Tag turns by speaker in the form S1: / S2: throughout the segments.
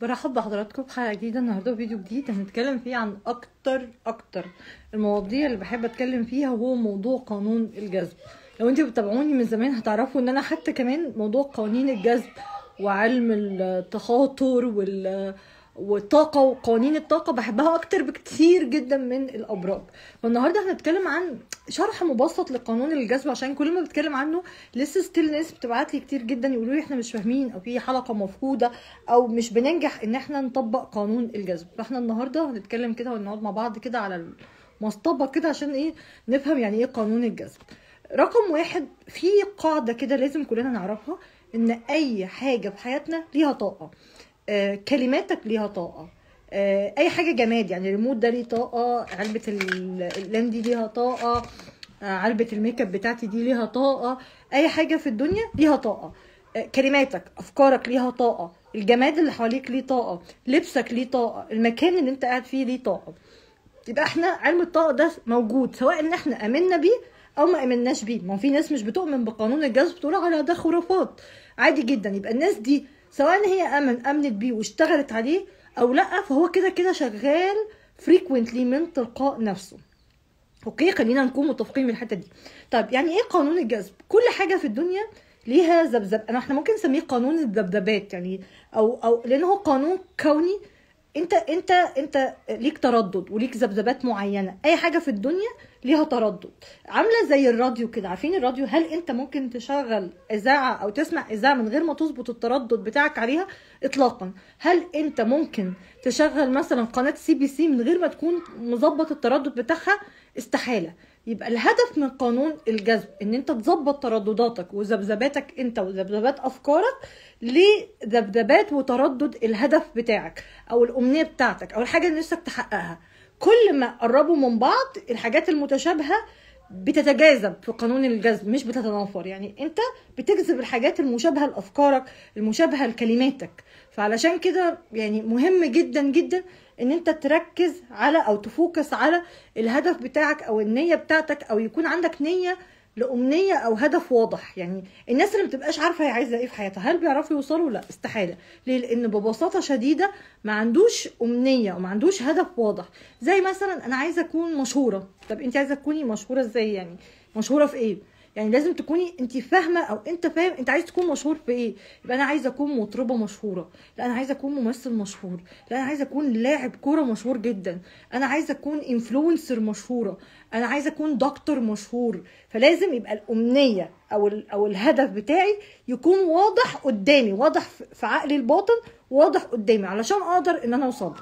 S1: برحب بحضراتكم بحلقه جديده النهارده فيديو جديد هنتكلم فيه عن اكتر اكتر المواضيع اللي بحب اتكلم فيها وهو موضوع قانون الجذب لو انتوا بتتابعوني من زمان هتعرفوا ان انا حتى كمان موضوع قوانين الجذب وعلم التخاطر وال والطاقة وقوانين الطاقة بحبها أكتر بكتير جدا من الأبراج والنهاردة هنتكلم عن شرح مبسط لقانون الجذب عشان كل ما بتكلم عنه لسه ستيل ناس بتبعت لي كتير جدا يقولوا لي احنا مش فاهمين أو في حلقة مفقودة أو مش بننجح إن احنا نطبق قانون الجذب فاحنا النهاردة هنتكلم كده ونقعد مع بعض كده على المصطبة كده عشان إيه نفهم يعني إيه قانون الجذب رقم واحد في قاعدة كده لازم كلنا نعرفها إن أي حاجة في حياتنا ليها طاقة آه، كلماتك ليها طاقه آه، اي حاجه جماد يعني الريموت ده ليه طاقه علبه الاقلام دي ليها طاقه آه، علبه الميك اب بتاعتي دي ليها طاقه اي حاجه في الدنيا ليها طاقه كلماتك افكارك ليها طاقه الجماد اللي حواليك ليه طاقه لبسك ليه طاقه المكان اللي انت قاعد فيه ليه طاقه يبقى احنا علم الطاقه ده موجود سواء ان احنا امنا بيه او ما امناش بيه ما في ناس مش بتؤمن بقانون الجذب بتقول على ده خرافات عادي جدا يبقى الناس دي سواء هي امن امنت بيه واشتغلت عليه او لا فهو كده كده شغال فريكوينتلي من تلقاء نفسه اوكي خلينا نكون متفقين من الحته دي طيب يعني ايه قانون الجذب كل حاجه في الدنيا ليها ذبذب انا احنا ممكن نسميه قانون الذبذبات يعني او او لان هو قانون كوني انت انت انت ليك تردد وليك ذبذبات معينه اي حاجه في الدنيا ليها تردد عامله زي الراديو كده عارفين الراديو هل انت ممكن تشغل اذاعه او تسمع اذاعه من غير ما تظبط التردد بتاعك عليها اطلاقا هل انت ممكن تشغل مثلا قناه سي بي سي من غير ما تكون مظبط التردد بتاعها استحاله يبقى الهدف من قانون الجذب ان انت تظبط تردداتك وذبذباتك انت وذبذبات افكارك لذبذبات وتردد الهدف بتاعك او الامنيه بتاعتك او الحاجه اللي نفسك تحققها كل ما قربوا من بعض الحاجات المتشابهه بتتجاذب في قانون الجذب مش بتتنافر يعني انت بتجذب الحاجات المشابهه لافكارك المشابهه لكلماتك فعلشان كده يعني مهم جدا جدا ان انت تركز على او تفوكس على الهدف بتاعك او النيه بتاعتك او يكون عندك نيه لامنيه او هدف واضح يعني الناس اللي بتبقاش عارفه هي عايزه ايه في حياتها هل بيعرفوا يوصلوا لا استحاله ليه لان ببساطه شديده ما عندوش امنيه وما عندوش هدف واضح زي مثلا انا عايزه اكون مشهوره طب انت عايزه تكوني مشهوره ازاي يعني مشهوره في ايه يعني لازم تكوني انت فاهمه او انت فاهم انت عايز تكون مشهور في ايه يبقى انا عايزه اكون مطربه مشهوره لا انا عايزه اكون ممثل مشهور لا انا عايزه اكون لاعب كوره مشهور جدا انا عايزه اكون انفلونسر مشهوره انا عايزه اكون دكتور مشهور فلازم يبقى الامنيه او او الهدف بتاعي يكون واضح قدامي واضح في عقلي الباطن واضح قدامي علشان اقدر ان انا اوصل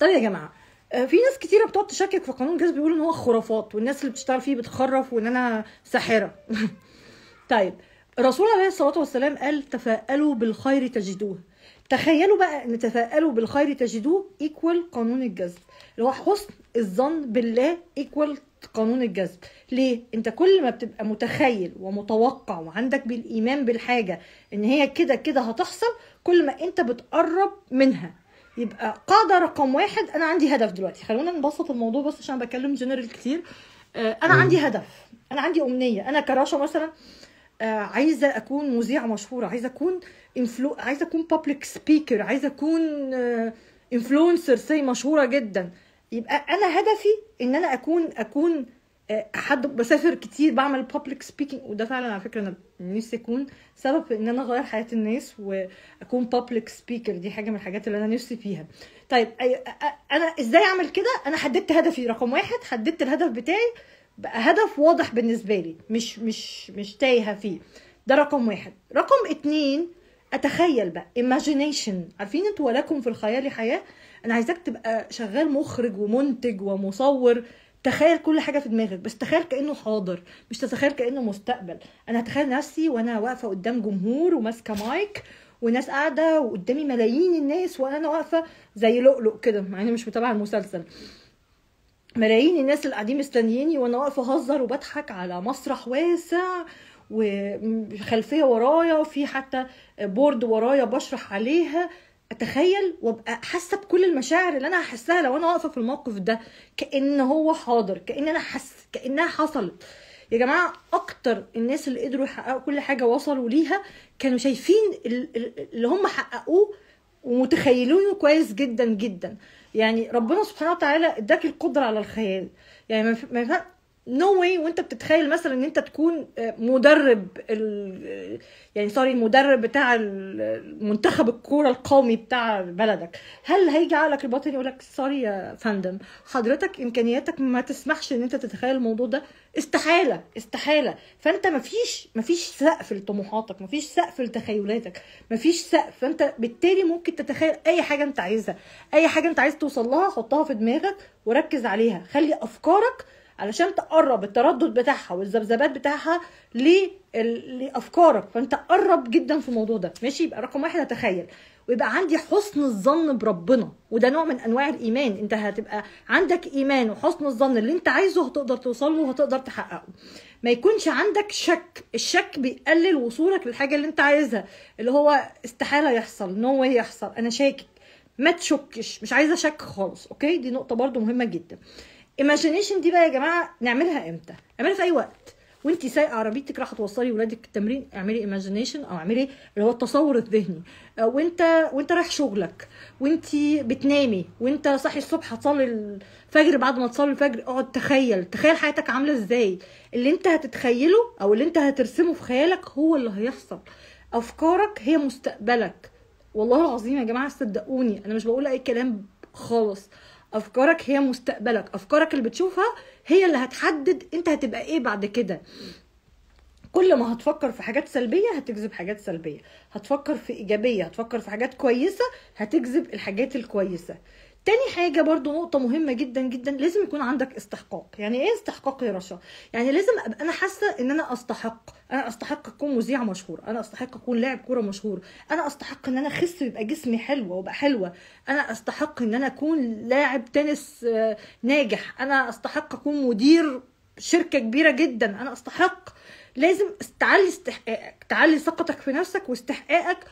S1: طيب يا جماعه آه، في ناس كتيرة بتقعد تشكك في قانون الجذب بيقول ان هو خرافات والناس اللي بتشتغل فيه بتخرف وان انا ساحرة طيب الرسول عليه الصلاة والسلام قال تفاءلوا بالخير تجدوه تخيلوا بقى ان تفاءلوا بالخير تجدوه ايكوال قانون الجذب اللي هو حسن الظن بالله ايكوال قانون الجذب ليه انت كل ما بتبقى متخيل ومتوقع وعندك بالايمان بالحاجه ان هي كده كده هتحصل كل ما انت بتقرب منها يبقى قاعده رقم واحد انا عندي هدف دلوقتي خلونا نبسط الموضوع بس عشان بتكلم جنرال كتير آه، انا عندي هدف انا عندي امنيه انا كراشا مثلا آه، عايزه اكون مذيعه مشهوره عايزه اكون انفلو عايزه اكون بابليك سبيكر عايزه اكون انفلونسر آه، سي مشهوره جدا يبقى انا هدفي ان انا اكون اكون حد بسافر كتير بعمل بابليك speaking وده فعلا على فكره انا نفسي اكون سبب في ان انا اغير حياه الناس واكون بابليك سبيكر دي حاجه من الحاجات اللي انا نفسي فيها طيب انا ازاي اعمل كده انا حددت هدفي رقم واحد حددت الهدف بتاعي بقى هدف واضح بالنسبه لي مش مش مش تايهه فيه ده رقم واحد رقم اتنين اتخيل بقى ايماجينيشن عارفين انتوا ولكم في الخيال حياه انا عايزاك تبقى شغال مخرج ومنتج ومصور تخيل كل حاجه في دماغك بس تخيل كانه حاضر مش تتخيل كانه مستقبل انا هتخيل نفسي وانا واقفه قدام جمهور وماسكه مايك وناس قاعده وقدامي ملايين الناس وانا واقفه زي لؤلؤ كده مع اني مش متابعه المسلسل ملايين الناس اللي قاعدين مستنييني وانا واقفه اهزر وبضحك على مسرح واسع وخلفيه ورايا وفي حتى بورد ورايا بشرح عليها اتخيل وابقى حاسه بكل المشاعر اللي انا هحسها لو انا واقفه في الموقف ده كان هو حاضر كان انا حس كانها حصلت يا جماعه اكتر الناس اللي قدروا يحققوا كل حاجه وصلوا ليها كانوا شايفين اللي هم حققوه ومتخيلونه كويس جدا جدا يعني ربنا سبحانه وتعالى اداك القدره على الخيال يعني ما نو no واي وانت بتتخيل مثلا ان انت تكون آه، مدرب ال... يعني سوري المدرب بتاع منتخب الكوره القومي بتاع بلدك هل هيجي عقلك الباطن يقول لك سوري يا فندم حضرتك امكانياتك ما تسمحش ان انت تتخيل الموضوع ده استحاله استحاله فانت مفيش مفيش سقف لطموحاتك مفيش سقف لتخيلاتك مفيش سقف فانت بالتالي ممكن تتخيل اي حاجه انت عايزها اي حاجه انت عايز توصل لها حطها في دماغك وركز عليها خلي افكارك علشان تقرب التردد بتاعها والذبذبات بتاعها لافكارك فانت قرب جدا في الموضوع ده ماشي يبقى رقم واحد اتخيل ويبقى عندي حسن الظن بربنا وده نوع من انواع الايمان انت هتبقى عندك ايمان وحسن الظن اللي انت عايزه هتقدر توصل له وهتقدر تحققه ما يكونش عندك شك الشك بيقلل وصولك للحاجه اللي انت عايزها اللي هو استحاله يحصل نو no يحصل انا شاكك ما تشكش مش عايزه شك خالص اوكي دي نقطه برضو مهمه جدا ايماجينيشن دي بقى يا جماعه نعملها امتى اعملها في اي وقت وانت سايقه عربيتك راح توصلي ولادك التمرين اعملي ايماجينيشن او اعملي اللي هو التصور الذهني آه، وانت وانت رايح شغلك وانت بتنامي وانت صاحي الصبح هتصلي الفجر بعد ما تصلي الفجر اقعد تخيل تخيل حياتك عامله ازاي اللي انت هتتخيله او اللي انت هترسمه في خيالك هو اللي هيحصل افكارك هي مستقبلك والله العظيم يا جماعه صدقوني انا مش بقول اي كلام خالص افكارك هي مستقبلك افكارك اللي بتشوفها هي اللي هتحدد انت هتبقى ايه بعد كده كل ما هتفكر في حاجات سلبيه هتجذب حاجات سلبيه هتفكر في ايجابيه هتفكر في حاجات كويسه هتجذب الحاجات الكويسه تاني حاجه برضو نقطه مهمه جدا جدا لازم يكون عندك استحقاق يعني ايه استحقاق يا رشا يعني لازم ابقى انا حاسه ان انا استحق انا استحق اكون مذيع مشهور انا استحق اكون لاعب كوره مشهور انا استحق ان انا اخس ويبقى جسمي حلو وابقى حلوه انا استحق ان انا اكون لاعب تنس آه، ناجح انا استحق اكون مدير شركه كبيره جدا انا استحق لازم تعلي استحقاقك تعلي ثقتك في نفسك واستحقاقك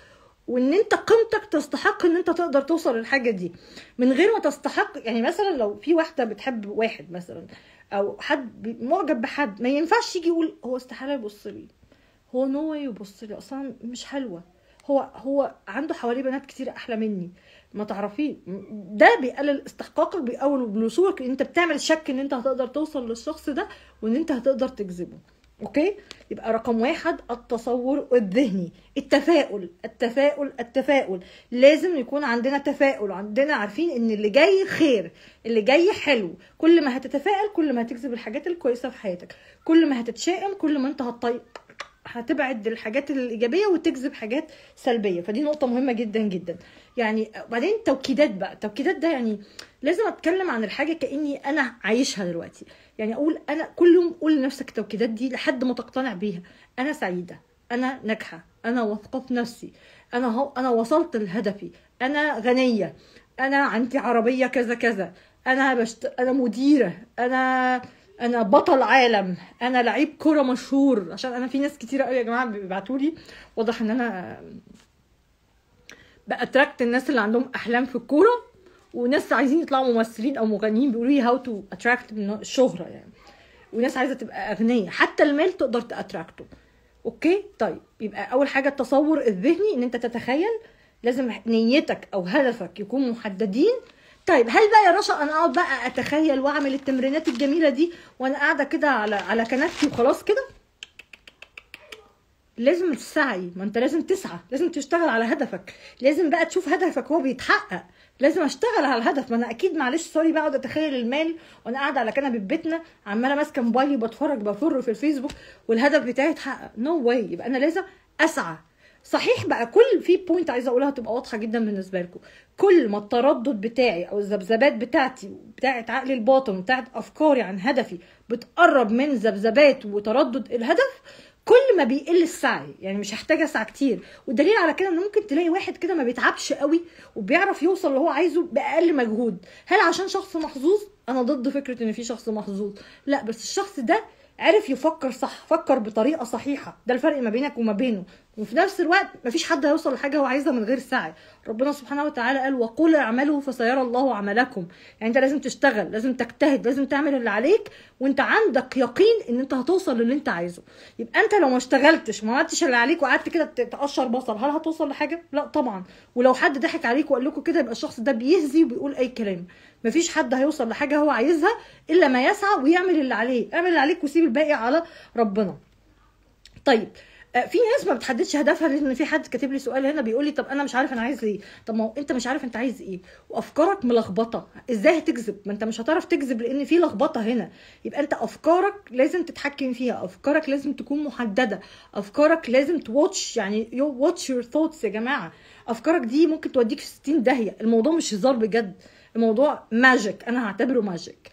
S1: وان انت قيمتك تستحق ان انت تقدر توصل للحاجه دي من غير ما تستحق يعني مثلا لو في واحده بتحب واحد مثلا او حد معجب بحد ما ينفعش يجي يقول هو استحاله يبص لي هو نو يبص لي اصلا مش حلوه هو هو عنده حواليه بنات كتير احلى مني ما تعرفيه ده بيقلل استحقاقك بيقوي بلوسوك انت بتعمل شك ان انت هتقدر توصل للشخص ده وان انت هتقدر تجذبه اوكي يبقى رقم واحد التصور الذهني التفاؤل التفاؤل التفاؤل لازم يكون عندنا تفاؤل عندنا عارفين ان اللي جاي خير اللي جاي حلو كل ما هتتفائل كل ما هتجذب الحاجات الكويسه في حياتك كل ما هتتشائم كل ما انت هتطيق هتبعد الحاجات الايجابيه وتجذب حاجات سلبيه فدي نقطه مهمه جدا جدا يعني وبعدين توكيدات بقى التوكيدات ده يعني لازم اتكلم عن الحاجه كاني انا عايشها دلوقتي يعني اقول انا كل يوم قول لنفسك التوكيدات دي لحد ما تقتنع بيها انا سعيده انا ناجحه انا واثقه في نفسي انا هو انا وصلت لهدفي انا غنيه انا عندي عربيه كذا كذا انا بشت... انا مديره انا انا بطل عالم انا لعيب كوره مشهور عشان انا في ناس كتيره قوي يا جماعه بيبعتوا لي واضح ان انا باتراكت الناس اللي عندهم احلام في الكوره وناس عايزين يطلعوا ممثلين او مغنيين بيقولوا لي هاو تو اتراكت الشهره يعني وناس عايزه تبقى اغنيه حتى المال تقدر تاتراكته اوكي طيب يبقى اول حاجه التصور الذهني ان انت تتخيل لازم نيتك او هدفك يكون محددين طيب هل بقى يا رشا انا اقعد بقى اتخيل واعمل التمرينات الجميله دي وانا قاعده كده على على كنبتي وخلاص كده لازم تسعي ما انت لازم تسعى لازم تشتغل على هدفك لازم بقى تشوف هدفك هو بيتحقق لازم اشتغل على الهدف ما انا اكيد معلش سوري بقى اقعد اتخيل المال وانا قاعده على كنبه بيتنا عماله ماسكه موبايلي بتفرج بفر في الفيسبوك والهدف بتاعي اتحقق نو no واي يبقى انا لازم اسعى صحيح بقى كل في بوينت عايزه اقولها تبقى واضحه جدا بالنسبه لكم كل ما التردد بتاعي او الذبذبات بتاعتي بتاعه عقلي الباطن وبتاعه افكاري عن هدفي بتقرب من ذبذبات وتردد الهدف كل ما بيقل السعي يعني مش هحتاج اسعى كتير والدليل على كده ان ممكن تلاقي واحد كده ما بيتعبش قوي وبيعرف يوصل اللي هو عايزه باقل مجهود هل عشان شخص محظوظ انا ضد فكره ان في شخص محظوظ لا بس الشخص ده عرف يفكر صح فكر بطريقه صحيحه ده الفرق ما بينك وما بينه وفي نفس الوقت مفيش حد هيوصل لحاجه هو عايزها من غير سعي ربنا سبحانه وتعالى قال وقل اعملوا فسيرى الله عملكم يعني انت لازم تشتغل لازم تجتهد لازم تعمل اللي عليك وانت عندك يقين ان انت هتوصل للي انت عايزه يبقى انت لو ما اشتغلتش ما عملتش اللي عليك وقعدت كده تقشر بصل هل هتوصل لحاجه لا طبعا ولو حد ضحك عليك وقال لكم كده يبقى الشخص ده بيهزي وبيقول اي كلام مفيش حد هيوصل لحاجه هو عايزها الا ما يسعى ويعمل اللي عليه اعمل اللي عليك وسيب الباقي على ربنا طيب آه، في ناس ما بتحددش هدفها لان في حد كاتب لي سؤال هنا بيقول لي طب انا مش عارف انا عايز ايه طب ما انت مش عارف انت عايز ايه وافكارك ملخبطه ازاي هتكذب ما انت مش هتعرف تكذب لان في لخبطه هنا يبقى انت افكارك لازم تتحكم فيها افكارك لازم تكون محدده افكارك لازم تواتش يعني يو واتش يور ثوتس يا جماعه افكارك دي ممكن توديك في 60 داهيه الموضوع مش هزار بجد الموضوع ماجيك انا هعتبره ماجيك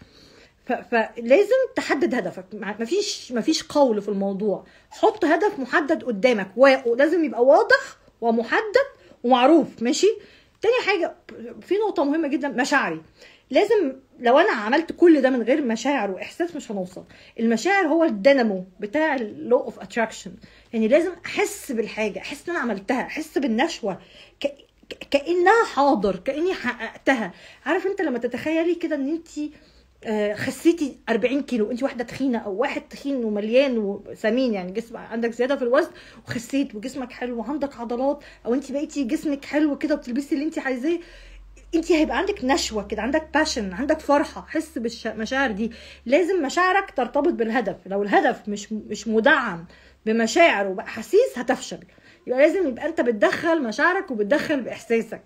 S1: فلازم تحدد هدفك مفيش مفيش قول في الموضوع حط هدف محدد قدامك ولازم يبقى واضح ومحدد ومعروف ماشي تاني حاجه في نقطه مهمه جدا مشاعري لازم لو انا عملت كل ده من غير مشاعر واحساس مش هنوصل المشاعر هو الدينامو بتاع اللو اوف اتراكشن يعني لازم احس بالحاجه احس ان انا عملتها احس بالنشوه ك... كانها حاضر كاني حققتها عارف انت لما تتخيلي كده ان انت آه، خسيتي 40 كيلو انت واحده تخينه او واحد تخين ومليان وسمين يعني جسم عندك زياده في الوزن وخسيت وجسمك حلو وعندك عضلات او انت بقيتي جسمك حلو كده وبتلبسي اللي انت عايزاه انت هيبقى عندك نشوه كده عندك باشن عندك فرحه حس بالمشاعر دي لازم مشاعرك ترتبط بالهدف لو الهدف مش مش مدعم بمشاعر وباحاسيس هتفشل يبقى لازم يبقى انت بتدخل مشاعرك وبتدخل باحساسك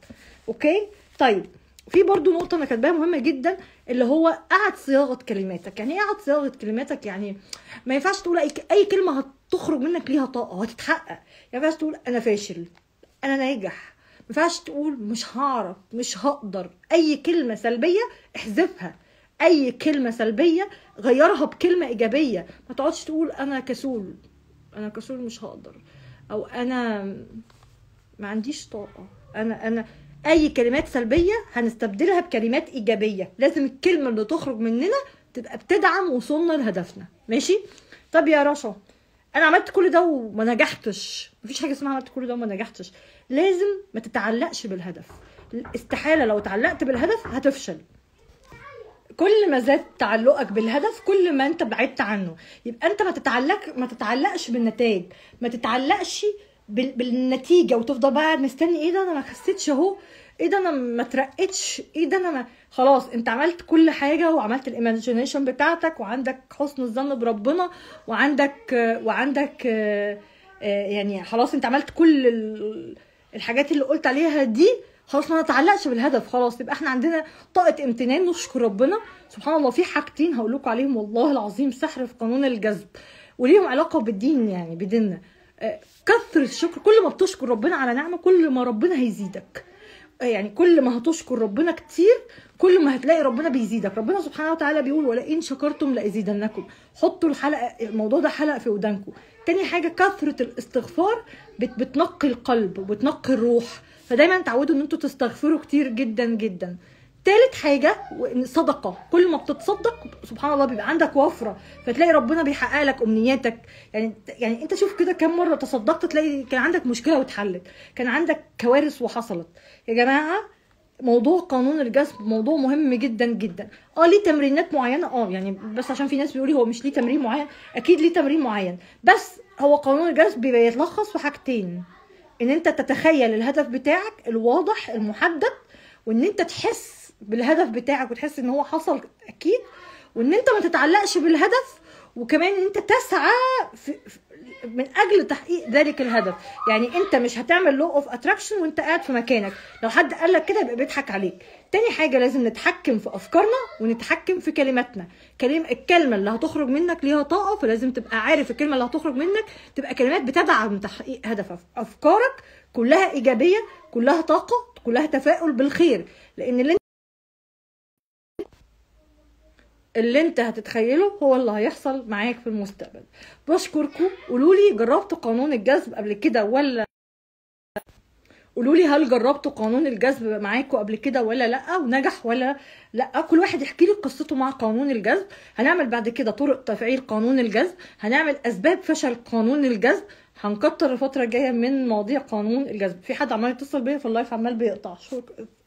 S1: اوكي طيب في برضو نقطة أنا كاتباها مهمة جدا اللي هو قعد صياغة كلماتك، يعني إيه قعد صياغة كلماتك؟ يعني ما ينفعش تقول أي كلمة هتخرج منك ليها طاقة هتتحقق، ما ينفعش تقول أنا فاشل، أنا ناجح، ما ينفعش تقول مش هعرف، مش هقدر، أي كلمة سلبية احذفها، أي كلمة سلبية غيرها بكلمة إيجابية، ما تقعدش تقول أنا كسول، أنا كسول مش هقدر، أو أنا ما عنديش طاقة، أنا أنا اي كلمات سلبيه هنستبدلها بكلمات ايجابيه لازم الكلمه اللي تخرج مننا تبقى بتدعم وصولنا لهدفنا ماشي طب يا رشا انا عملت كل ده وما نجحتش مفيش حاجه اسمها عملت كل ده وما نجحتش لازم ما تتعلقش بالهدف استحاله لو اتعلقت بالهدف هتفشل كل ما زاد تعلقك بالهدف كل ما انت بعدت عنه يبقى انت ما تتعلق ما تتعلقش بالنتائج ما تتعلقش بالنتيجه وتفضل بقى مستني ايه ده انا ما خسيتش اهو ايه ده انا ما ترقتش ايه ده انا ما خلاص انت عملت كل حاجه وعملت الايماجينيشن بتاعتك وعندك حسن الظن بربنا وعندك وعندك آه، يعني خلاص انت عملت كل الحاجات اللي قلت عليها دي خلاص ما نتعلقش بالهدف خلاص يبقى احنا عندنا طاقه امتنان نشكر ربنا سبحان الله في حاجتين هقول لكم عليهم والله العظيم سحر في قانون الجذب وليهم علاقه بالدين يعني بديننا آه، كثر الشكر كل ما بتشكر ربنا على نعمه كل ما ربنا هيزيدك آه، يعني كل ما هتشكر ربنا كتير كل ما هتلاقي ربنا بيزيدك ربنا سبحانه وتعالى بيقول ولئن شكرتم لازيدنكم حطوا الحلقه الموضوع ده حلقه في ودانكم تاني حاجه كثره الاستغفار بت بتنقي القلب وبتنقي الروح فدايما تعودوا ان انتوا تستغفروا كتير جدا جدا تالت حاجه صدقه كل ما بتتصدق سبحان الله بيبقى عندك وفره فتلاقي ربنا بيحقق لك امنياتك يعني يعني انت شوف كده كم مره تصدقت تلاقي كان عندك مشكله واتحلت كان عندك كوارث وحصلت يا جماعه موضوع قانون الجذب موضوع مهم جدا جدا اه ليه تمرينات معينه اه يعني بس عشان في ناس بيقولي هو مش ليه تمرين معين اكيد ليه تمرين معين بس هو قانون الجذب بيتلخص في حاجتين ان انت تتخيل الهدف بتاعك الواضح المحدد وان انت تحس بالهدف بتاعك وتحس ان هو حصل اكيد وان انت ما تتعلقش بالهدف وكمان ان انت تسعى في من اجل تحقيق ذلك الهدف يعني انت مش هتعمل لو اوف اتراكشن وانت قاعد في مكانك لو حد قال لك كده يبقى بيضحك عليك تاني حاجه لازم نتحكم في افكارنا ونتحكم في كلماتنا كلمه الكلمه اللي هتخرج منك ليها طاقه فلازم تبقى عارف الكلمه اللي هتخرج منك تبقى كلمات بتدعم تحقيق هدفك افكارك كلها ايجابيه كلها طاقه كلها تفاؤل بالخير لان اللي اللي انت هتتخيله هو اللي هيحصل معاك في المستقبل بشكركم قولوا لي جربتوا قانون الجذب قبل كده ولا قولوا لي هل جربتوا قانون الجذب معاكم قبل كده ولا لا ونجح ولا لا كل واحد يحكي لي قصته مع قانون الجذب هنعمل بعد كده طرق تفعيل قانون الجذب هنعمل اسباب فشل قانون الجذب هنكتر الفتره الجايه من مواضيع قانون الجذب في حد عمال يتصل بيا في اللايف عمال بيقطع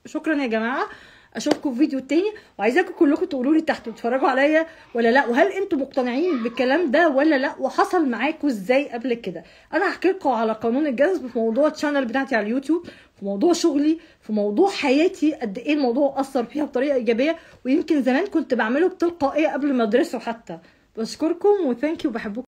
S1: شكرا يا جماعه اشوفكم في فيديو تاني وعايزاكم كلكم تقولوا لي تحت بتتفرجوا عليا ولا لا وهل انتم مقتنعين بالكلام ده ولا لا وحصل معاكم ازاي قبل كده انا هحكي لكم على قانون الجذب في موضوع الشانل بتاعتي على اليوتيوب في موضوع شغلي في موضوع حياتي قد ايه الموضوع اثر فيها بطريقه ايجابيه ويمكن زمان كنت بعمله بتلقائيه قبل ما ادرسه حتى بشكركم وثانك يو وبحبكم